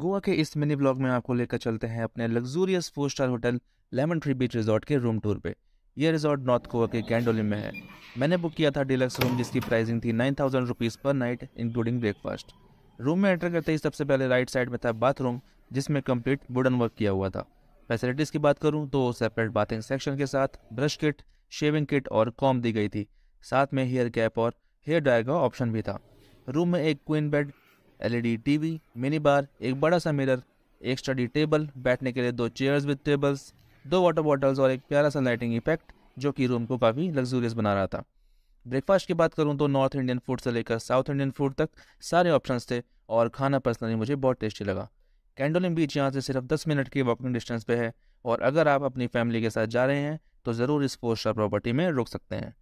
गोवा के इस mini blog में आपको लेकर चलते हैं अपने luxurious four star hotel Lemon Tree beach resort के रूम टूर पे यह रिजॉर्ट नॉर्थ गोवा के कैंडोलिम में है मैंने बुक किया था डिलक्स रूम जिसकी प्राइसिंग थी nine thousand rupees per night including breakfast room में एंटर करते ही सबसे पहले राइट साइड में था बाथरूम जिसमें कंप्लीट वुडन वर्क किया हुआ था फैसिलिटीज़ की बात करूँ तो सेपरेट बाथिंग सेक्शन के साथ ब्रश किट शेविंग किट और कॉम दी गई थी साथ में हेयर कैप और हेयर ड्रायर का ऑप्शन भी था रूम में एक queen bed LED TV, mini bar एक बड़ा सा मिरर एक स्टडी टेबल बैठने के लिए दो चेयर्स विद टेबल्स दो वाटर बॉटल्स और एक प्यारा सा लाइटिंग इफेक्ट जो कि रूम को काफ़ी लग्जूरियस बना रहा था ब्रेकफास्ट की बात करूँ तो नॉर्थ इंडियन फूड से लेकर साउथ इंडियन फूड तक सारे ऑप्शन थे और खाना पर्सनली मुझे बहुत टेस्टी लगा कैंडोलिंग बीच यहाँ से सिर्फ दस मिनट की वॉकिंग डिस्टेंस पे है और अगर आप अपनी फैमिली के साथ जा रहे हैं तो ज़रूर इस फोर स्टार प्रॉपर्टी में रुक सकते हैं